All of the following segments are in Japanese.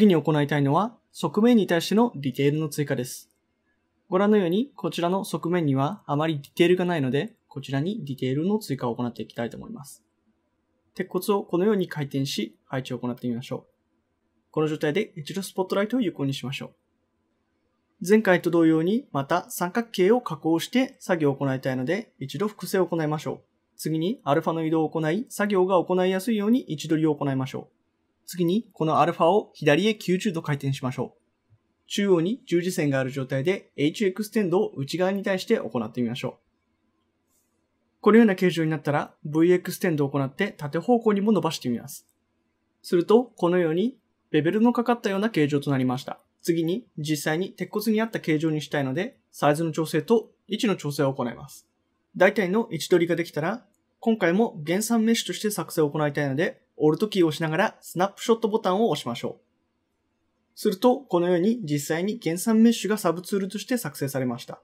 次に行いたいのは、側面に対してのディテールの追加です。ご覧のように、こちらの側面にはあまりディテールがないので、こちらにディテールの追加を行っていきたいと思います。鉄骨をこのように回転し、配置を行ってみましょう。この状態で一度スポットライトを有効にしましょう。前回と同様に、また三角形を加工して作業を行いたいので、一度複製を行いましょう。次に、アルファの移動を行い、作業が行いやすいように位置取りを行いましょう。次にこの α を左へ90度回転しましょう。中央に十字線がある状態で h エクステンドを内側に対して行ってみましょう。このような形状になったら v エクステンドを行って縦方向にも伸ばしてみます。するとこのようにベベルのかかったような形状となりました。次に実際に鉄骨に合った形状にしたいのでサイズの調整と位置の調整を行います。大体の位置取りができたら今回も原産メッシュとして作成を行いたいのでオルトキーを押しながらスナップショットボタンを押しましょう。すると、このように実際に原産メッシュがサブツールとして作成されました。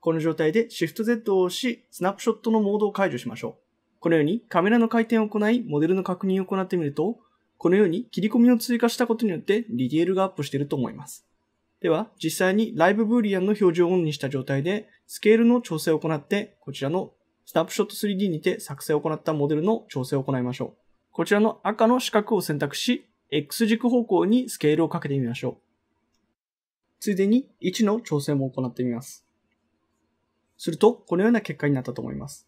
この状態で ShiftZ を押し、スナップショットのモードを解除しましょう。このようにカメラの回転を行い、モデルの確認を行ってみると、このように切り込みを追加したことによってリディエールがアップしていると思います。では、実際にライブブーリアンの表示をオンにした状態で、スケールの調整を行って、こちらのスナップショット 3D にて作成を行ったモデルの調整を行いましょう。こちらの赤の四角を選択し、X 軸方向にスケールをかけてみましょう。ついでに位置の調整も行ってみます。すると、このような結果になったと思います。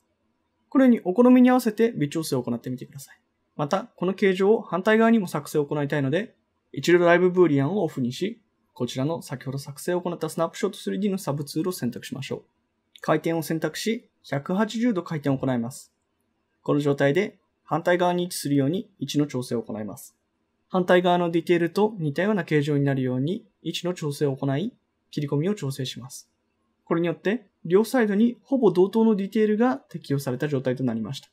このようにお好みに合わせて微調整を行ってみてください。また、この形状を反対側にも作成を行いたいので、一度ライブブーリアンをオフにし、こちらの先ほど作成を行ったスナップショット 3D のサブツールを選択しましょう。回転を選択し、180度回転を行います。この状態で反対側に位置するように位置の調整を行います。反対側のディテールと似たような形状になるように位置の調整を行い、切り込みを調整します。これによって、両サイドにほぼ同等のディテールが適用された状態となりました。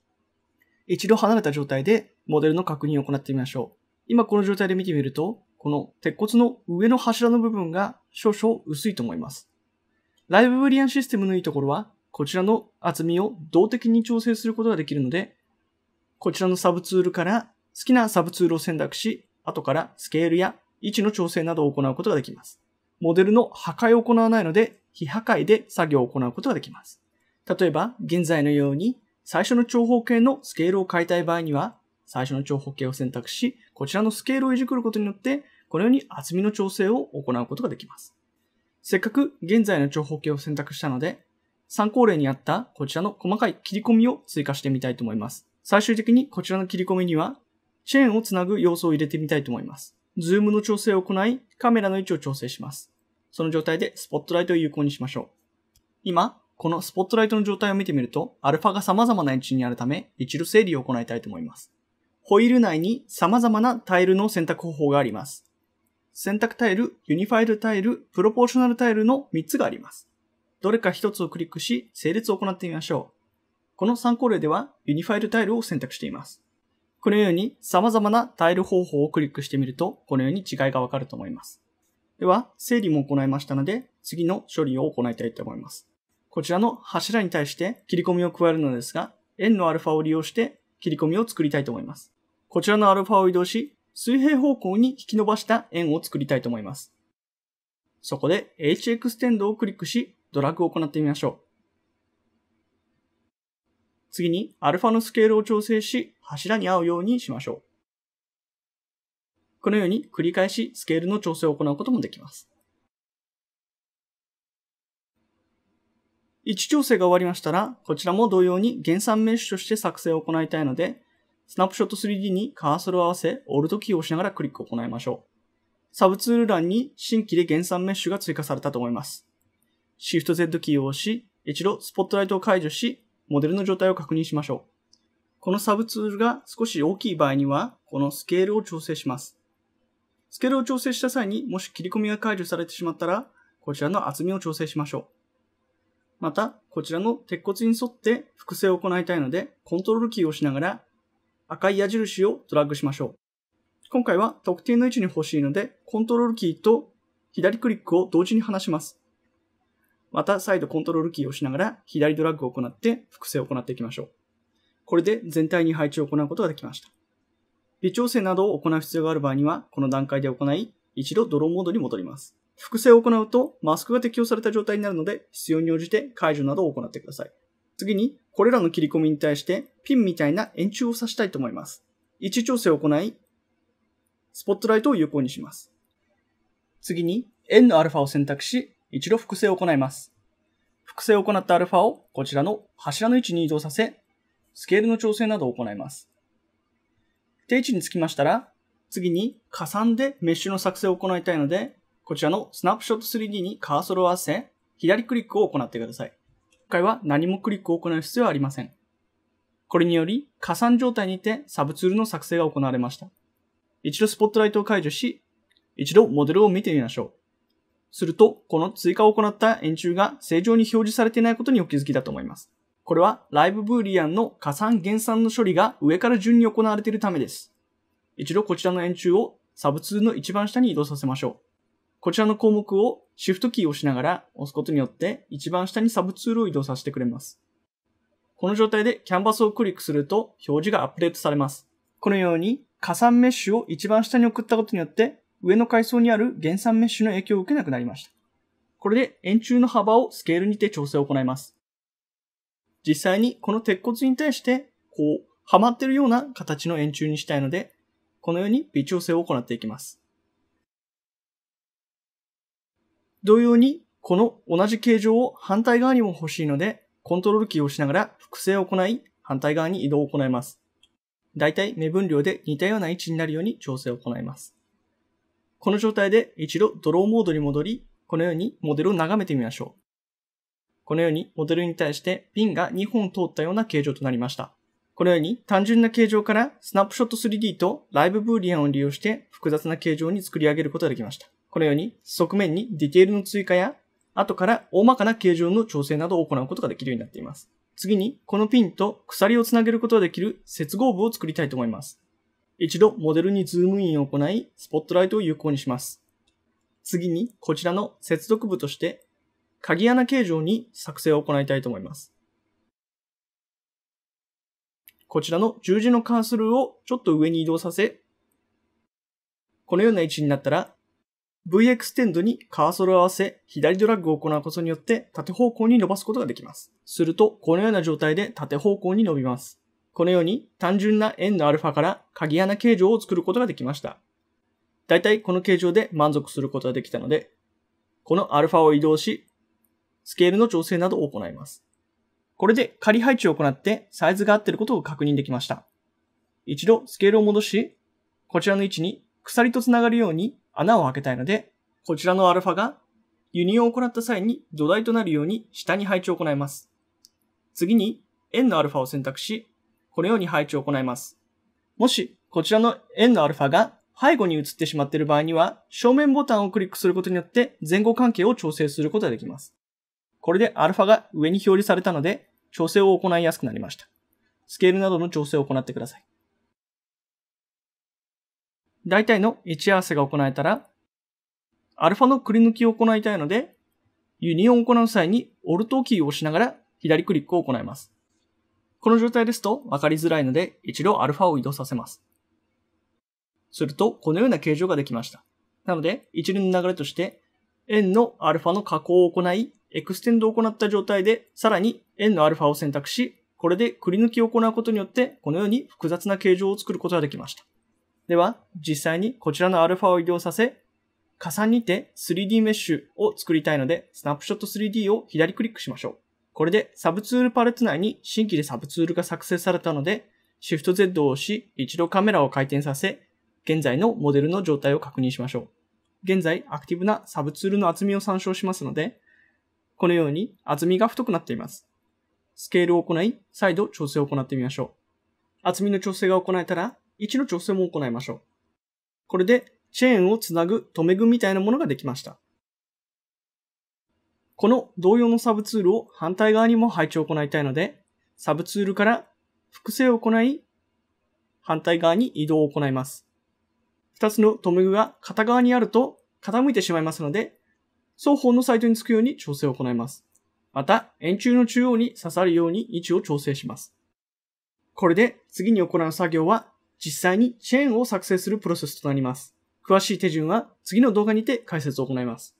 一度離れた状態でモデルの確認を行ってみましょう。今この状態で見てみると、この鉄骨の上の柱の部分が少々薄いと思います。ライブブリアンシステムのいいところは、こちらの厚みを動的に調整することができるので、こちらのサブツールから好きなサブツールを選択し、後からスケールや位置の調整などを行うことができます。モデルの破壊を行わないので、非破壊で作業を行うことができます。例えば、現在のように最初の長方形のスケールを変えたい場合には、最初の長方形を選択し、こちらのスケールをいじくることによって、このように厚みの調整を行うことができます。せっかく現在の長方形を選択したので、参考例にあったこちらの細かい切り込みを追加してみたいと思います。最終的にこちらの切り込みには、チェーンをつなぐ要素を入れてみたいと思います。ズームの調整を行い、カメラの位置を調整します。その状態でスポットライトを有効にしましょう。今、このスポットライトの状態を見てみると、アルファが様々な位置にあるため、一度整理を行いたいと思います。ホイール内に様々なタイルの選択方法があります。選択タイル、ユニファイルタイル、プロポーショナルタイルの3つがあります。どれか1つをクリックし、整列を行ってみましょう。この参考例ではユニファイルタイルを選択しています。このように様々なタイル方法をクリックしてみると、このように違いがわかると思います。では、整理も行いましたので、次の処理を行いたいと思います。こちらの柱に対して切り込みを加えるのですが、円の α を利用して切り込みを作りたいと思います。こちらの α を移動し、水平方向に引き伸ばした円を作りたいと思います。そこで h エクステンドをクリックし、ドラッグを行ってみましょう。次に、アルファのスケールを調整し、柱に合うようにしましょう。このように繰り返しスケールの調整を行うこともできます。位置調整が終わりましたら、こちらも同様に原産メッシュとして作成を行いたいので、スナップショット 3D にカーソルを合わせ、オールドキーを押しながらクリックを行いましょう。サブツール欄に新規で原産メッシュが追加されたと思います。Shift Z キーを押し、一度スポットライトを解除し、モデルの状態を確認しましょう。このサブツールが少し大きい場合には、このスケールを調整します。スケールを調整した際にもし切り込みが解除されてしまったら、こちらの厚みを調整しましょう。また、こちらの鉄骨に沿って複製を行いたいので、コントロールキーを押しながら赤い矢印をドラッグしましょう。今回は特定の位置に欲しいので、コントロールキーと左クリックを同時に離します。また再度コントロールキーを押しながら左ドラッグを行って複製を行っていきましょう。これで全体に配置を行うことができました。微調整などを行う必要がある場合には、この段階で行い、一度ドローモードに戻ります。複製を行うと、マスクが適用された状態になるので、必要に応じて解除などを行ってください。次に、これらの切り込みに対して、ピンみたいな円柱を刺したいと思います。位置調整を行い、スポットライトを有効にします。次に、円のアルファを選択し、一度複製を行います。複製を行ったアルファをこちらの柱の位置に移動させ、スケールの調整などを行います。定位置につきましたら、次に加算でメッシュの作成を行いたいので、こちらのスナップショット 3D にカーソルを合わせ、左クリックを行ってください。今回は何もクリックを行う必要はありません。これにより、加算状態にてサブツールの作成が行われました。一度スポットライトを解除し、一度モデルを見てみましょう。すると、この追加を行った円柱が正常に表示されていないことにお気づきだと思います。これはライブブーリアンの加算減算の処理が上から順に行われているためです。一度こちらの円柱をサブ2の一番下に移動させましょう。こちらの項目を Shift キーを押しながら押すことによって一番下にサブツールを移動させてくれます。この状態でキャンバスをクリックすると表示がアップデートされます。このように加算メッシュを一番下に送ったことによって上の階層にある減産メッシュの影響を受けなくなりました。これで円柱の幅をスケールにて調整を行います。実際にこの鉄骨に対して、こう、はまってるような形の円柱にしたいので、このように微調整を行っていきます。同様に、この同じ形状を反対側にも欲しいので、コントロールキーを押しながら複製を行い、反対側に移動を行います。だいたい目分量で似たような位置になるように調整を行います。この状態で一度ドローモードに戻り、このようにモデルを眺めてみましょう。このようにモデルに対してピンが2本通ったような形状となりました。このように単純な形状からスナップショット 3D とライブブーリアンを利用して複雑な形状に作り上げることができました。このように側面にディテールの追加や後から大まかな形状の調整などを行うことができるようになっています。次にこのピンと鎖をつなげることができる接合部を作りたいと思います。一度モデルにズームインを行い、スポットライトを有効にします。次に、こちらの接続部として、鍵穴形状に作成を行いたいと思います。こちらの十字のカーソルをちょっと上に移動させ、このような位置になったら、V エクステンドにカーソルを合わせ、左ドラッグを行うことによって縦方向に伸ばすことができます。すると、このような状態で縦方向に伸びます。このように単純な円の α から鍵穴形状を作ることができました。大体この形状で満足することができたので、この α を移動し、スケールの調整などを行います。これで仮配置を行ってサイズが合っていることを確認できました。一度スケールを戻し、こちらの位置に鎖と繋がるように穴を開けたいので、こちらの α が輸入を行った際に土台となるように下に配置を行います。次に円の α を選択し、このように配置を行います。もし、こちらの円の α が背後に移ってしまっている場合には、正面ボタンをクリックすることによって前後関係を調整することができます。これで α が上に表示されたので、調整を行いやすくなりました。スケールなどの調整を行ってください。大体の位置合わせが行えたら、α のくり抜きを行いたいので、ユニオンを行う際に Alt キーを押しながら左クリックを行います。この状態ですと分かりづらいので一度アルファを移動させます。すると、このような形状ができました。なので、一連の流れとして、円のアルファの加工を行い、エクステンドを行った状態で、さらに円のアルファを選択し、これでくり抜きを行うことによって、このように複雑な形状を作ることができました。では、実際にこちらのアルファを移動させ、加算にて 3D メッシュを作りたいので、スナップショット 3D を左クリックしましょう。これでサブツールパレット内に新規でサブツールが作成されたので、Shift Z を押し、一度カメラを回転させ、現在のモデルの状態を確認しましょう。現在、アクティブなサブツールの厚みを参照しますので、このように厚みが太くなっています。スケールを行い、再度調整を行ってみましょう。厚みの調整が行えたら、位置の調整も行いましょう。これで、チェーンをつなぐ留め具みたいなものができました。この同様のサブツールを反対側にも配置を行いたいので、サブツールから複製を行い、反対側に移動を行います。2つの留め具が片側にあると傾いてしまいますので、双方のサイトにつくように調整を行います。また、円柱の中央に刺さるように位置を調整します。これで次に行う作業は、実際にチェーンを作成するプロセスとなります。詳しい手順は次の動画にて解説を行います。